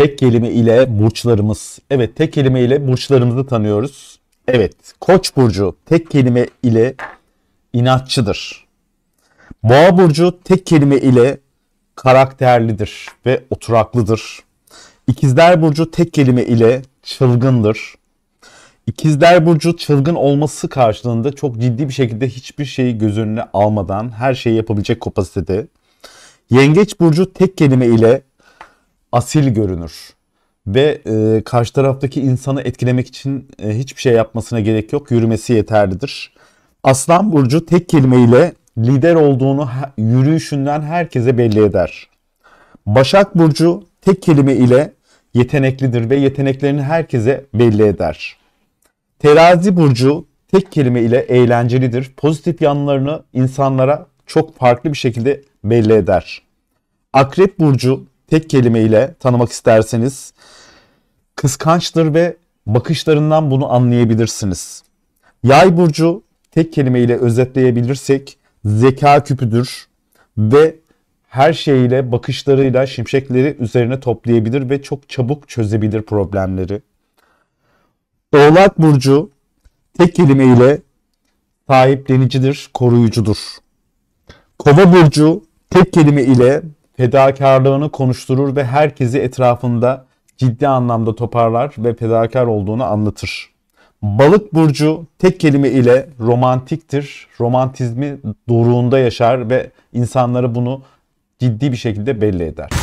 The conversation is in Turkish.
tek kelime ile burçlarımız. Evet tek kelime ile burçlarımızı tanıyoruz. Evet Koç burcu tek kelime ile inatçıdır. Boğa burcu tek kelime ile karakterlidir ve oturaklıdır. İkizler burcu tek kelime ile çılgındır. İkizler burcu çılgın olması karşılığında çok ciddi bir şekilde hiçbir şeyi göz önüne almadan her şeyi yapabilecek kapasitede. Yengeç burcu tek kelime ile asil görünür. Ve e, karşı taraftaki insanı etkilemek için e, hiçbir şey yapmasına gerek yok. Yürümesi yeterlidir. Aslan Burcu tek kelimeyle lider olduğunu yürüyüşünden herkese belli eder. Başak Burcu tek kelime ile yeteneklidir ve yeteneklerini herkese belli eder. Terazi Burcu tek kelime ile eğlencelidir. Pozitif yanlarını insanlara çok farklı bir şekilde belli eder. Akrep Burcu tek kelimeyle tanımak isterseniz kıskançtır ve bakışlarından bunu anlayabilirsiniz. Yay burcu tek kelimeyle özetleyebilirsek zeka küpüdür ve her şeyiyle bakışlarıyla şimşekleri üzerine toplayabilir ve çok çabuk çözebilir problemleri. Oğlak burcu tek kelimeyle sahiplenicidir, koruyucudur. Kova burcu tek kelime ile fedakarlığını konuşturur ve herkesi etrafında ciddi anlamda toparlar ve fedakar olduğunu anlatır. Balık burcu tek kelime ile romantiktir. Romantizmi doruğunda yaşar ve insanları bunu ciddi bir şekilde belli eder.